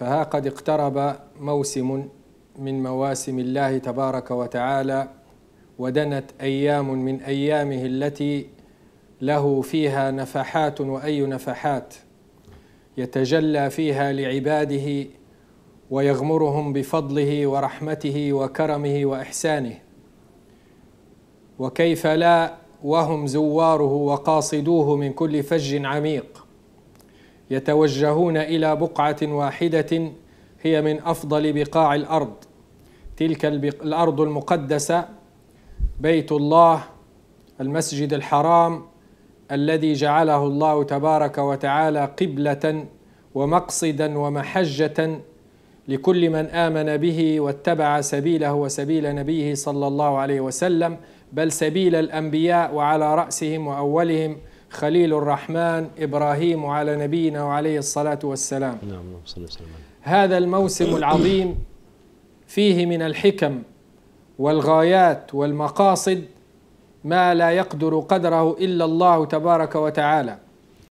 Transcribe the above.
فها قد اقترب موسم من مواسم الله تبارك وتعالى ودنت ايام من ايامه التي له فيها نفحات واي نفحات يتجلى فيها لعباده ويغمرهم بفضله ورحمته وكرمه واحسانه وكيف لا وهم زواره وقاصدوه من كل فج عميق يتوجهون الى بقعه واحده هي من افضل بقاع الارض تلك الارض المقدسه بيت الله المسجد الحرام الذي جعله الله تبارك وتعالى قبله ومقصدا ومحجه لكل من امن به واتبع سبيله وسبيل نبيه صلى الله عليه وسلم بل سبيل الانبياء وعلى راسهم واولهم خليل الرحمن إبراهيم على نبينا وعليه الصلاة والسلام نعم،, نعم صلى الله عليه وسلم هذا الموسم العظيم فيه من الحكم والغايات والمقاصد ما لا يقدر قدره إلا الله تبارك وتعالى